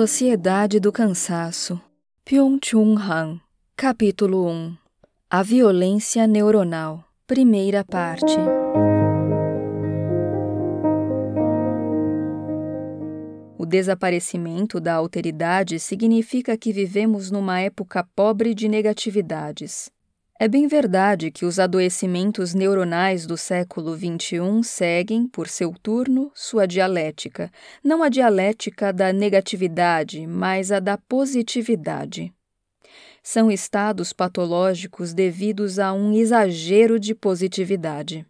Sociedade do Cansaço. Byung-Chun Han. Capítulo 1. A violência neuronal. Primeira parte. O desaparecimento da alteridade significa que vivemos numa época pobre de negatividades. É bem verdade que os adoecimentos neuronais do século XXI seguem, por seu turno, sua dialética, não a dialética da negatividade, mas a da positividade. São estados patológicos devidos a um exagero de positividade.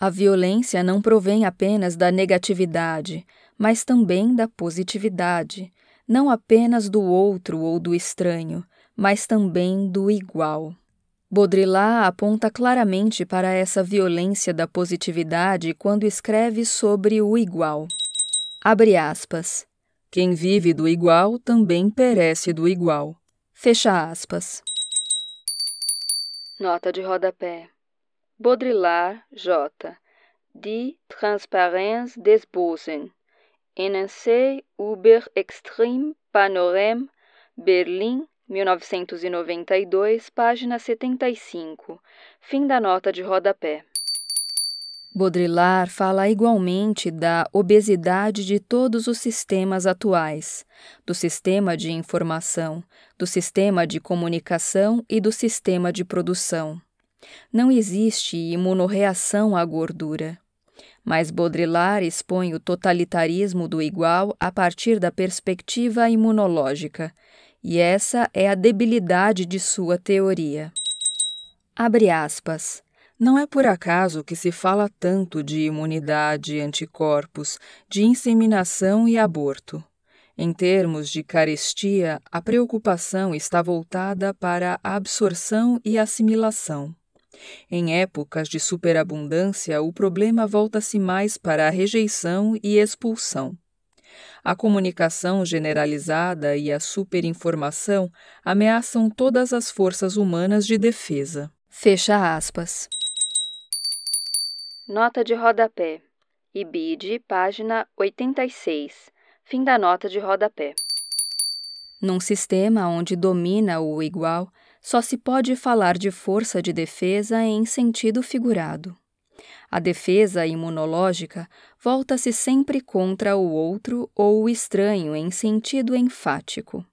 A violência não provém apenas da negatividade, mas também da positividade, não apenas do outro ou do estranho, mas também do igual. Baudrillard aponta claramente para essa violência da positividade quando escreve sobre o igual. Abre aspas. Quem vive do igual também perece do igual. Fecha aspas. Nota de rodapé. Baudrillard, J. Die Transparenz des Bösen. Enancé über Extrem Panorem Berlin 1992, página 75. Fim da nota de rodapé. Baudrillard fala igualmente da obesidade de todos os sistemas atuais, do sistema de informação, do sistema de comunicação e do sistema de produção. Não existe imunorreação à gordura. Mas Baudrillard expõe o totalitarismo do igual a partir da perspectiva imunológica e essa é a debilidade de sua teoria. Abre aspas. Não é por acaso que se fala tanto de imunidade, anticorpos, de inseminação e aborto. Em termos de carestia, a preocupação está voltada para a absorção e assimilação. Em épocas de superabundância, o problema volta-se mais para a rejeição e expulsão. A comunicação generalizada e a superinformação ameaçam todas as forças humanas de defesa. Fecha aspas. Nota de rodapé. IBID, página 86. Fim da nota de rodapé. Num sistema onde domina o igual, só se pode falar de força de defesa em sentido figurado. A defesa imunológica volta-se sempre contra o outro ou o estranho em sentido enfático.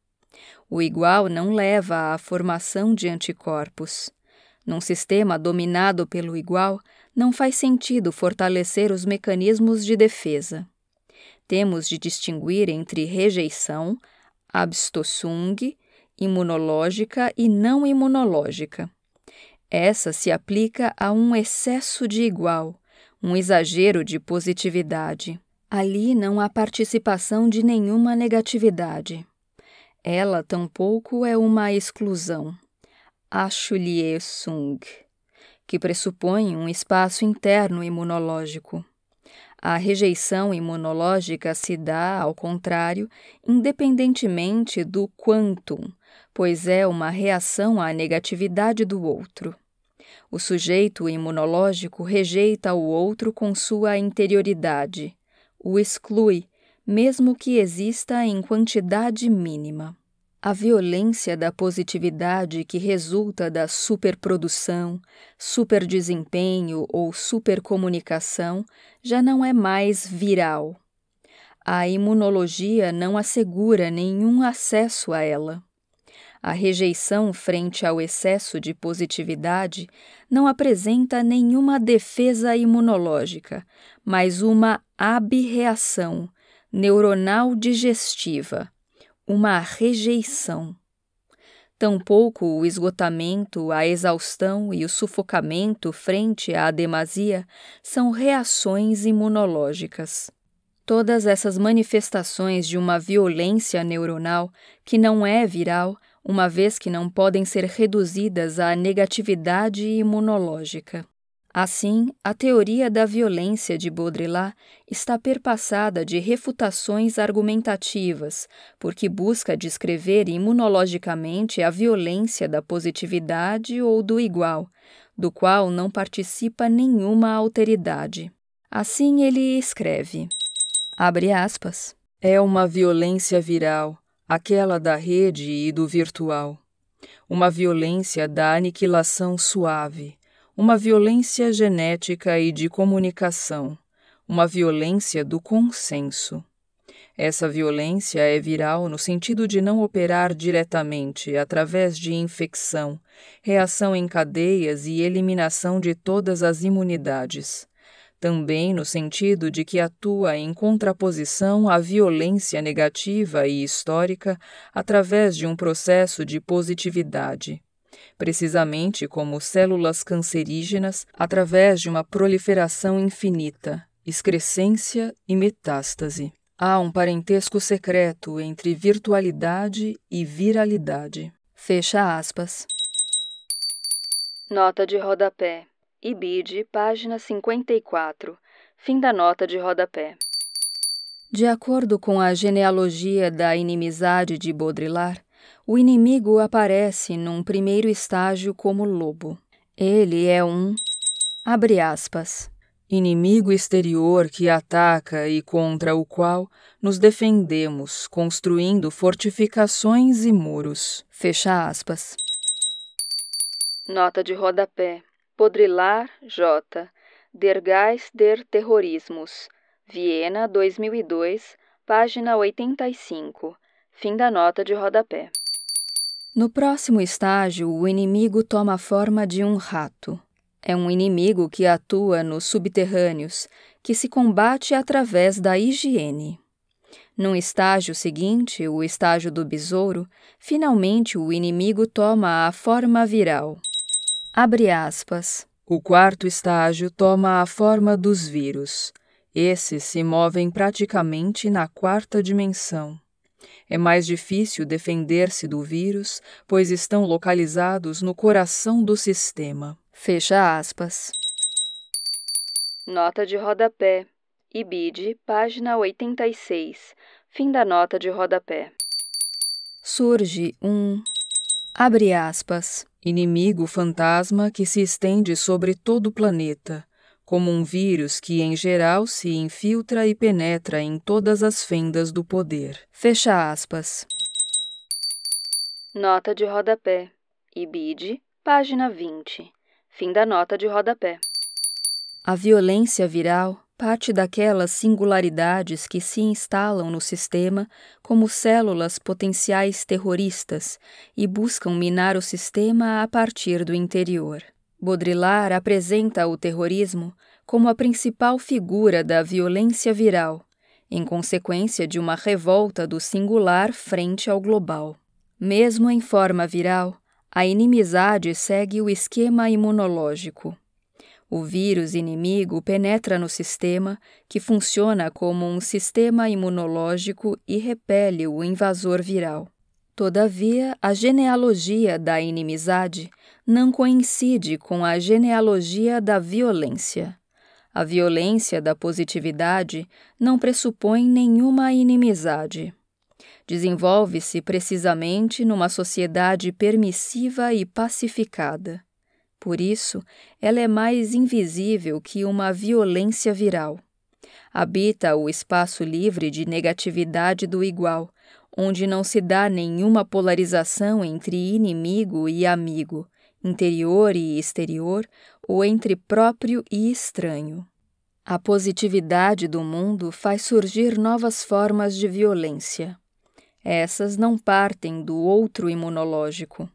O igual não leva à formação de anticorpos. Num sistema dominado pelo igual, não faz sentido fortalecer os mecanismos de defesa. Temos de distinguir entre rejeição, abstossung, imunológica e não imunológica. Essa se aplica a um excesso de igual, um exagero de positividade. Ali não há participação de nenhuma negatividade. Ela tampouco é uma exclusão. Achulie Sung, que pressupõe um espaço interno imunológico. A rejeição imunológica se dá, ao contrário, independentemente do quantum, pois é uma reação à negatividade do outro. O sujeito imunológico rejeita o outro com sua interioridade, o exclui, mesmo que exista em quantidade mínima. A violência da positividade que resulta da superprodução, superdesempenho ou supercomunicação já não é mais viral. A imunologia não assegura nenhum acesso a ela. A rejeição frente ao excesso de positividade não apresenta nenhuma defesa imunológica, mas uma abreação neuronal digestiva, uma rejeição. Tampouco o esgotamento, a exaustão e o sufocamento frente à demasia são reações imunológicas. Todas essas manifestações de uma violência neuronal, que não é viral, uma vez que não podem ser reduzidas à negatividade imunológica. Assim, a teoria da violência de Baudrillard está perpassada de refutações argumentativas, porque busca descrever imunologicamente a violência da positividade ou do igual, do qual não participa nenhuma alteridade. Assim ele escreve: abre aspas. É uma violência viral aquela da rede e do virtual. Uma violência da aniquilação suave, uma violência genética e de comunicação, uma violência do consenso. Essa violência é viral no sentido de não operar diretamente através de infecção, reação em cadeias e eliminação de todas as imunidades também no sentido de que atua em contraposição à violência negativa e histórica através de um processo de positividade, precisamente como células cancerígenas através de uma proliferação infinita, excrescência e metástase. Há um parentesco secreto entre virtualidade e viralidade. Fecha aspas. Nota de rodapé. IBID, página 54, fim da nota de rodapé. De acordo com a genealogia da inimizade de Baudrillard, o inimigo aparece num primeiro estágio como lobo. Ele é um abre aspas inimigo exterior que ataca e contra o qual nos defendemos, construindo fortificações e muros. Fecha aspas. Nota de rodapé. Podrilar J. Der Geist der Terrorismus. Viena, 2002, página 85. Fim da nota de rodapé. No próximo estágio, o inimigo toma a forma de um rato. É um inimigo que atua nos subterrâneos, que se combate através da higiene. Num estágio seguinte, o estágio do besouro, finalmente o inimigo toma a forma viral. Abre aspas. O quarto estágio toma a forma dos vírus. Esses se movem praticamente na quarta dimensão. É mais difícil defender-se do vírus, pois estão localizados no coração do sistema. Fecha aspas. Nota de rodapé. IBID, página 86. Fim da nota de rodapé. Surge um. Abre aspas inimigo fantasma que se estende sobre todo o planeta, como um vírus que, em geral, se infiltra e penetra em todas as fendas do poder. Fecha aspas. Nota de rodapé. IBID, página 20. Fim da nota de rodapé. A violência viral parte daquelas singularidades que se instalam no sistema como células potenciais terroristas e buscam minar o sistema a partir do interior. Baudrillard apresenta o terrorismo como a principal figura da violência viral, em consequência de uma revolta do singular frente ao global. Mesmo em forma viral, a inimizade segue o esquema imunológico. O vírus inimigo penetra no sistema, que funciona como um sistema imunológico e repele o invasor viral. Todavia, a genealogia da inimizade não coincide com a genealogia da violência. A violência da positividade não pressupõe nenhuma inimizade. Desenvolve-se precisamente numa sociedade permissiva e pacificada. Por isso, ela é mais invisível que uma violência viral. Habita o espaço livre de negatividade do igual, onde não se dá nenhuma polarização entre inimigo e amigo, interior e exterior, ou entre próprio e estranho. A positividade do mundo faz surgir novas formas de violência. Essas não partem do outro imunológico.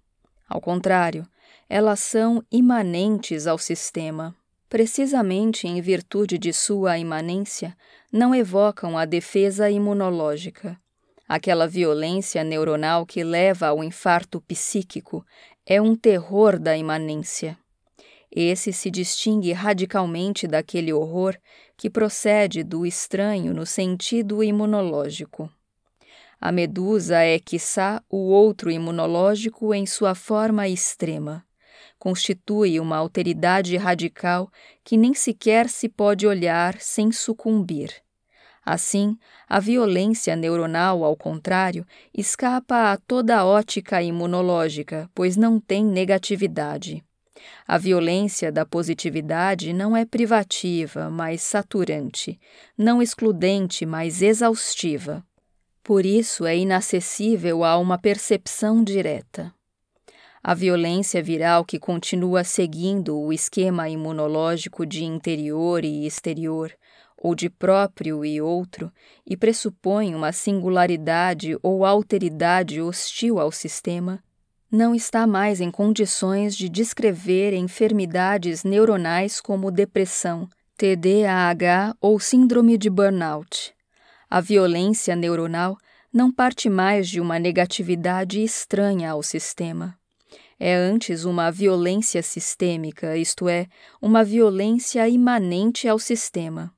Ao contrário, elas são imanentes ao sistema. Precisamente em virtude de sua imanência, não evocam a defesa imunológica. Aquela violência neuronal que leva ao infarto psíquico é um terror da imanência. Esse se distingue radicalmente daquele horror que procede do estranho no sentido imunológico. A medusa é, quiçá, o outro imunológico em sua forma extrema constitui uma alteridade radical que nem sequer se pode olhar sem sucumbir. Assim, a violência neuronal, ao contrário, escapa a toda a ótica imunológica, pois não tem negatividade. A violência da positividade não é privativa, mas saturante, não excludente, mas exaustiva. Por isso é inacessível a uma percepção direta. A violência viral que continua seguindo o esquema imunológico de interior e exterior, ou de próprio e outro, e pressupõe uma singularidade ou alteridade hostil ao sistema, não está mais em condições de descrever enfermidades neuronais como depressão, TDAH ou síndrome de burnout. A violência neuronal não parte mais de uma negatividade estranha ao sistema. É antes uma violência sistêmica, isto é, uma violência imanente ao sistema.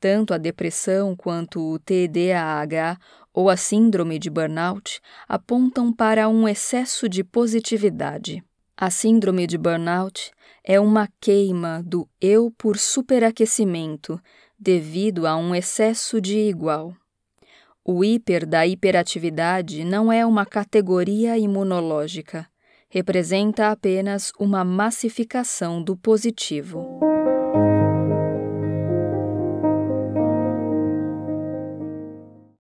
Tanto a depressão quanto o TDAH ou a síndrome de burnout apontam para um excesso de positividade. A síndrome de burnout é uma queima do eu por superaquecimento devido a um excesso de igual. O hiper da hiperatividade não é uma categoria imunológica, representa apenas uma massificação do positivo.